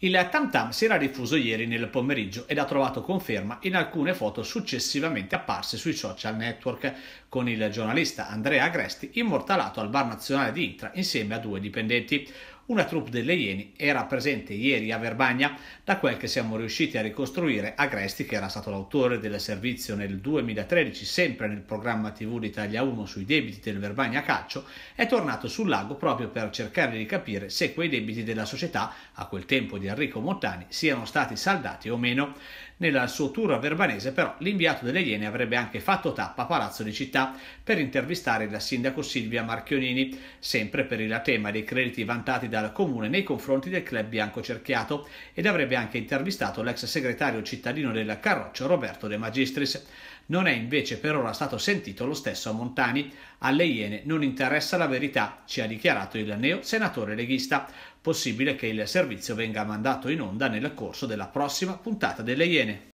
Il Tam Tam si era diffuso ieri nel pomeriggio ed ha trovato conferma in alcune foto successivamente apparse sui social network, con il giornalista Andrea Agresti immortalato al bar nazionale di Intra insieme a due dipendenti. Una troupe delle Ieni era presente ieri a Verbagna, da quel che siamo riusciti a ricostruire Agresti, che era stato l'autore del servizio nel 2013, sempre nel programma TV di Italia 1 sui debiti del Verbagna Calcio, è tornato sul lago proprio per cercare di capire se quei debiti della società, a quel tempo di Enrico Montani, siano stati saldati o meno. Nel suo tour a Verbanese però l'inviato delle Iene avrebbe anche fatto tappa a Palazzo di Città per intervistare la sindaco Silvia Marchionini, sempre per il tema dei crediti vantati dal comune nei confronti del club biancocerchiato ed avrebbe anche intervistato l'ex segretario cittadino del Carroccio Roberto De Magistris. Non è invece per ora stato sentito lo stesso Montani. Alle Iene non interessa la verità, ci ha dichiarato il neo senatore leghista. Possibile che il servizio venga mandato in onda nel corso della prossima puntata delle Iene.